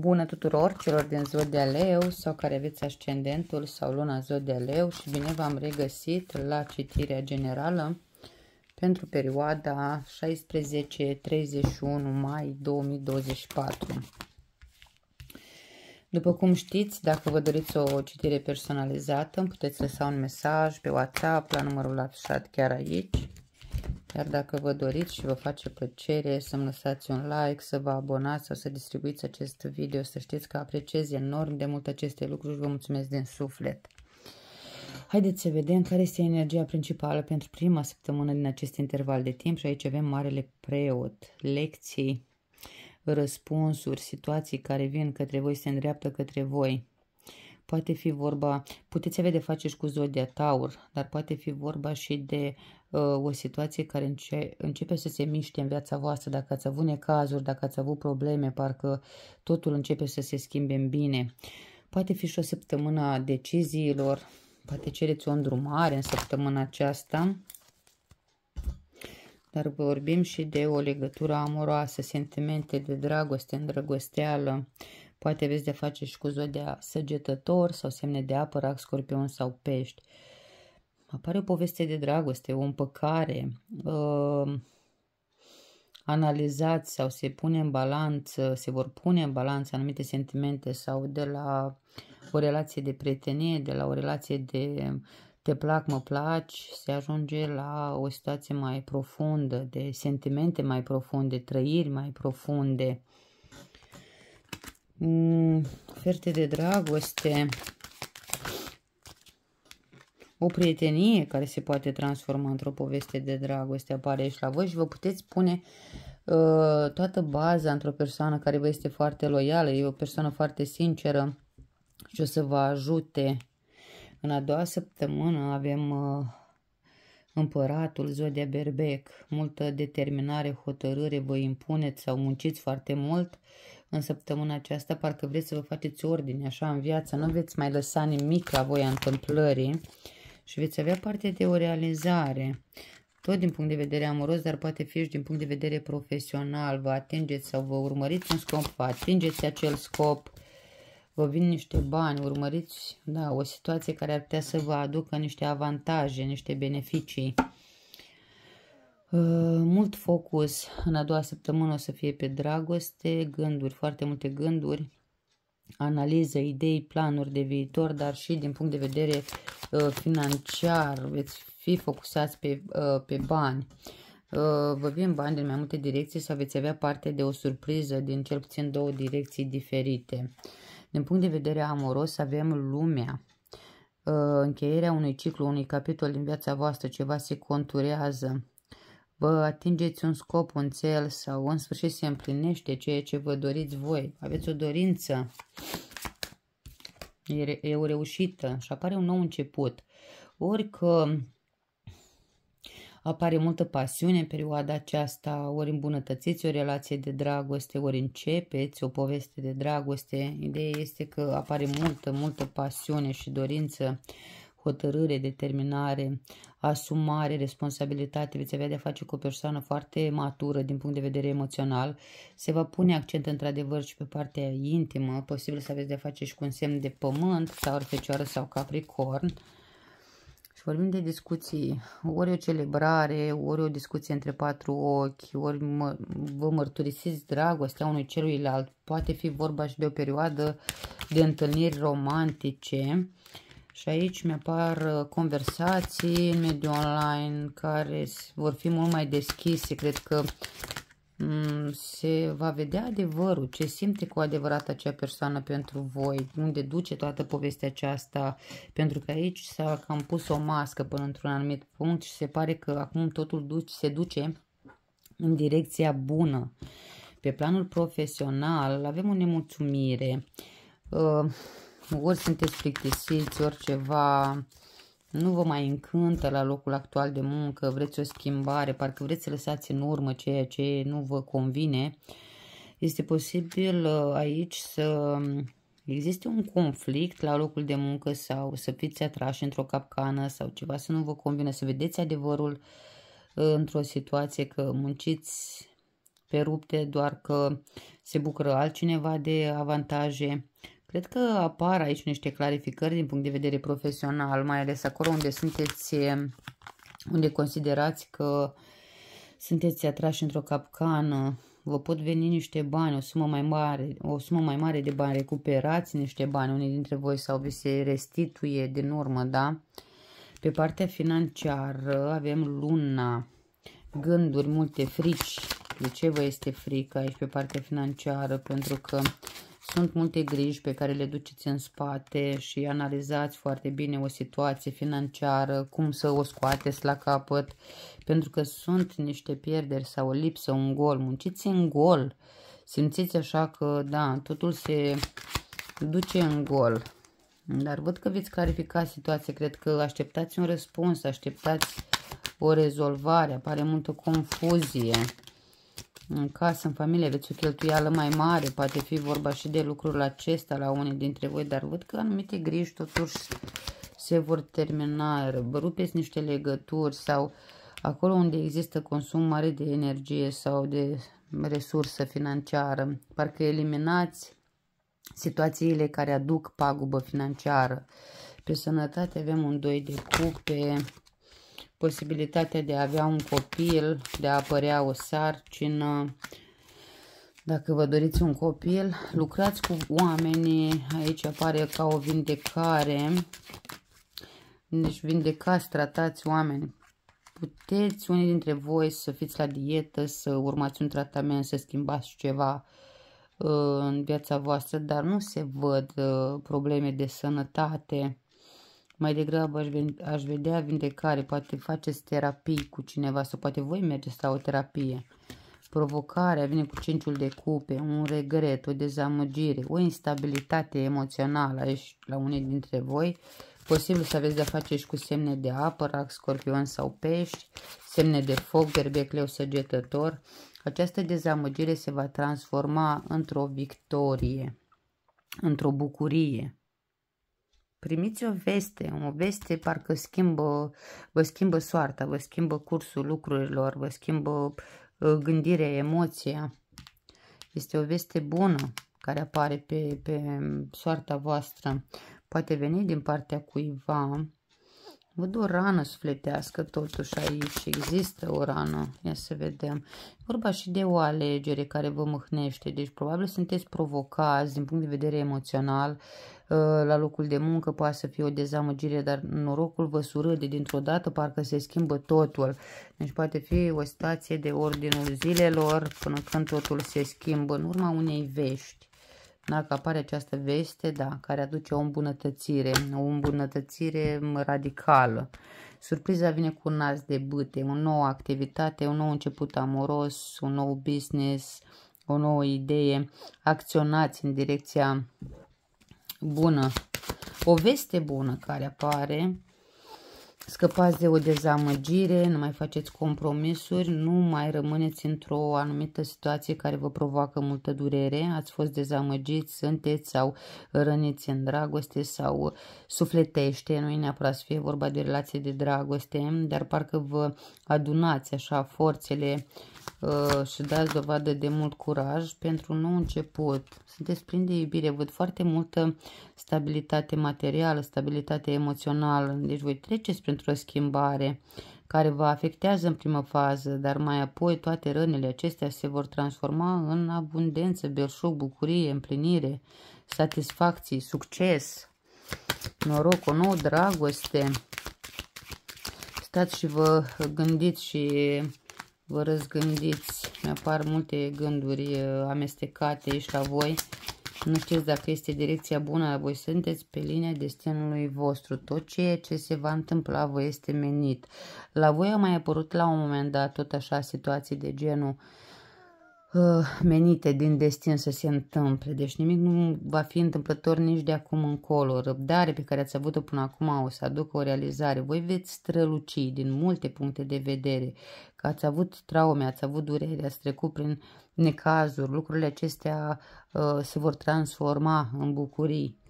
Bună tuturor celor din zod de leu sau care aveți ascendentul sau luna zod de leu și bine v-am regăsit la citirea generală pentru perioada 16-31 mai 2024. După cum știți, dacă vă doriți o citire personalizată, îmi puteți lăsa un mesaj pe WhatsApp la numărul afișat chiar aici. Iar dacă vă doriți și vă face plăcere să-mi lăsați un like, să vă abonați sau să distribuiți acest video, să știți că apreciez enorm de mult aceste lucruri și vă mulțumesc din suflet. Haideți să vedem care este energia principală pentru prima săptămână din acest interval de timp și aici avem Marele Preot, lecții, răspunsuri, situații care vin către voi, se îndreaptă către voi. Poate fi vorba, puteți avea de face și cu Zodia Taur, dar poate fi vorba și de o situație care începe să se miște în viața voastră, dacă ați avut necazuri, dacă ați avut probleme, parcă totul începe să se schimbe în bine. Poate fi și o săptămână a deciziilor, poate cereți o îndrumare în săptămâna aceasta, dar vorbim și de o legătură amoroasă, sentimente de dragoste, îndrăgosteală, poate veți de face și cu zodia săgetător sau semne de apă, rac, scorpion sau pești. Uh, Apare o poveste de dragoste, o împăcare, uh, analizați sau se pune în balanță, se vor pune în balanță anumite sentimente sau de la o relație de prietenie, de la o relație de te plac, mă placi, se ajunge la o situație mai profundă, de sentimente mai profunde, trăiri mai profunde, oferte mm, de dragoste, o prietenie care se poate transforma într-o poveste de dragoste apare aici la voi și vă puteți pune uh, toată baza într-o persoană care vă este foarte loială, e o persoană foarte sinceră și o să vă ajute. În a doua săptămână avem uh, împăratul Zodia Berbec, multă determinare, hotărâre, vă impuneți sau munciți foarte mult în săptămâna aceasta, parcă vreți să vă faceți ordine așa în viață, nu veți mai lăsa nimic la voia întâmplării și veți avea parte de o realizare, tot din punct de vedere amoros, dar poate fi și din punct de vedere profesional. Vă atingeți sau vă urmăriți un scop, vă atingeți acel scop, vă vin niște bani, urmăriți da, o situație care ar putea să vă aducă niște avantaje, niște beneficii. Uh, mult focus în a doua săptămână o să fie pe dragoste, gânduri, foarte multe gânduri, analiză, idei, planuri de viitor, dar și din punct de vedere uh, financiar, veți fi focusați pe, uh, pe bani. Uh, vă vin bani din mai multe direcții sau veți avea parte de o surpriză din cel puțin două direcții diferite. Din punct de vedere amoros avem lumea, uh, încheierea unui ciclu, unui capitol din viața voastră, ceva se conturează vă atingeți un scop, un cel sau în sfârșit se împlinește ceea ce vă doriți voi. Aveți o dorință, e, e o reușită și apare un nou început. Ori că apare multă pasiune în perioada aceasta, ori îmbunătățiți o relație de dragoste, ori începeți o poveste de dragoste. Ideea este că apare multă, multă pasiune și dorință hotărâre, determinare, asumare, responsabilitate, veți avea de-a face cu o persoană foarte matură din punct de vedere emoțional, se va pune accent într-adevăr și pe partea intimă, posibil să aveți de-a face și cu un semn de pământ sau fecioară sau capricorn. Și vorbim de discuții, ori o celebrare, ori o discuție între patru ochi, ori mă, vă mărturisiți dragostea unui celuilalt. Poate fi vorba și de o perioadă de întâlniri romantice și aici mi-apar uh, conversații în mediul online care vor fi mult mai deschise. Cred că mm, se va vedea adevărul, ce simte cu adevărat acea persoană pentru voi, unde duce toată povestea aceasta, pentru că aici s-a cam pus o mască până într-un anumit punct și se pare că acum totul duce, se duce în direcția bună. Pe planul profesional avem o nemulțumire, uh, ori sunteți plictisiți, ori ceva nu vă mai încântă la locul actual de muncă, vreți o schimbare, parcă vreți să lăsați în urmă ceea ce nu vă convine, este posibil uh, aici să um, existe un conflict la locul de muncă sau să fiți atrași într-o capcană sau ceva să nu vă convine, să vedeți adevărul uh, într-o situație că munciți pe rupte doar că se bucură altcineva de avantaje, Cred că apar aici niște clarificări din punct de vedere profesional, mai ales acolo unde sunteți, unde considerați că sunteți atrași într-o capcană, vă pot veni niște bani, o sumă mai mare, o sumă mai mare de bani, recuperați niște bani, unii dintre voi sau vi se restituie din urmă, da? Pe partea financiară avem luna, gânduri, multe frici. De ce vă este frică aici pe partea financiară? Pentru că sunt multe griji pe care le duceți în spate și analizați foarte bine o situație financiară, cum să o scoateți la capăt, pentru că sunt niște pierderi sau o lipsă, un gol. Munciți în gol, simțiți așa că, da, totul se duce în gol. Dar văd că veți clarifica situația, cred că așteptați un răspuns, așteptați o rezolvare, apare multă confuzie în casă, în familie, aveți o cheltuială mai mare, poate fi vorba și de lucrul acesta la unii dintre voi, dar văd că anumite griji totuși se vor termina, rupeți niște legături sau acolo unde există consum mare de energie sau de resursă financiară, parcă eliminați situațiile care aduc pagubă financiară. Pe sănătate avem un 2 de cupe, posibilitatea de a avea un copil, de a apărea o sarcină. Dacă vă doriți un copil, lucrați cu oamenii, aici apare ca o vindecare, deci vindecați, tratați oameni. Puteți unii dintre voi să fiți la dietă, să urmați un tratament, să schimbați ceva uh, în viața voastră, dar nu se văd uh, probleme de sănătate mai degrabă aș, aș vedea vindecare, poate faceți terapii cu cineva sau poate voi mergeți la o terapie. Provocarea vine cu cinciul de cupe, un regret, o dezamăgire, o instabilitate emoțională aici la unii dintre voi. Posibil să aveți de-a face și cu semne de apă, rac, scorpion sau pești, semne de foc, berbecleu săgetător. Această dezamăgire se va transforma într-o victorie, într-o bucurie. Primiți o veste, o veste parcă schimbă, vă schimbă soarta, vă schimbă cursul lucrurilor, vă schimbă ă, gândirea, emoția. Este o veste bună care apare pe, pe soarta voastră. Poate veni din partea cuiva. Văd o rană sufletească, totuși aici există o rană, ia să vedem. Vorba și de o alegere care vă mâhnește, deci probabil sunteți provocați din punct de vedere emoțional Ă, la locul de muncă poate să fie o dezamăgire, dar norocul vă surâde dintr-o dată, parcă se schimbă totul. Deci poate fi o stație de ordinul zilelor până când totul se schimbă în urma unei vești. Dacă apare această veste, da, care aduce o îmbunătățire, o îmbunătățire radicală. Surpriza vine cu un nas de bâte, o nouă activitate, un nou început amoros, un nou business, o nouă idee. Acționați în direcția bună. O veste bună care apare Scăpați de o dezamăgire, nu mai faceți compromisuri, nu mai rămâneți într-o anumită situație care vă provoacă multă durere, ați fost dezamăgiți, sunteți sau răniți în dragoste sau sufletește, nu e neapărat să fie vorba de relație de dragoste, dar parcă vă adunați așa forțele uh, și dați dovadă de mult curaj pentru un nou început. Sunteți plini de iubire, văd foarte multă stabilitate materială, stabilitate emoțională, deci voi treceți prin pentru o schimbare care vă afectează în primă fază, dar mai apoi toate rănile acestea se vor transforma în abundență, belșug, bucurie, împlinire, satisfacții, succes, noroc, o nouă dragoste. Stați și vă gândiți și vă răzgândiți. Mi-apar multe gânduri eh, amestecate și la voi nu știți dacă este direcția bună, voi sunteți pe linia destinului vostru. Tot ceea ce se va întâmpla vă este menit. La voi a mai apărut la un moment dat tot așa situații de genul uh, menite din destin să se întâmple. Deci nimic nu va fi întâmplător nici de acum încolo. Răbdare pe care ați avut-o până acum o să aducă o realizare. Voi veți străluci din multe puncte de vedere. Că ați avut traume, ați avut durere, ați trecut prin necazuri. Lucrurile acestea uh, se vor transforma în bucurii.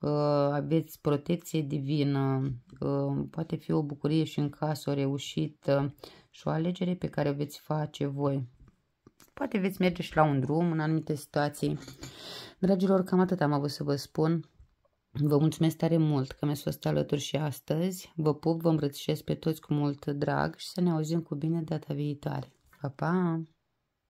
Uh, aveți protecție divină. Uh, poate fi o bucurie și în casă, o reușită și o alegere pe care o veți face voi. Poate veți merge și la un drum în anumite situații. Dragilor, cam atât am avut să vă spun. Vă mulțumesc tare mult că mi-ați fost alături și astăzi. Vă pup, vă îmbrățișez pe toți cu mult drag și să ne auzim cu bine data viitoare. Pa, pa!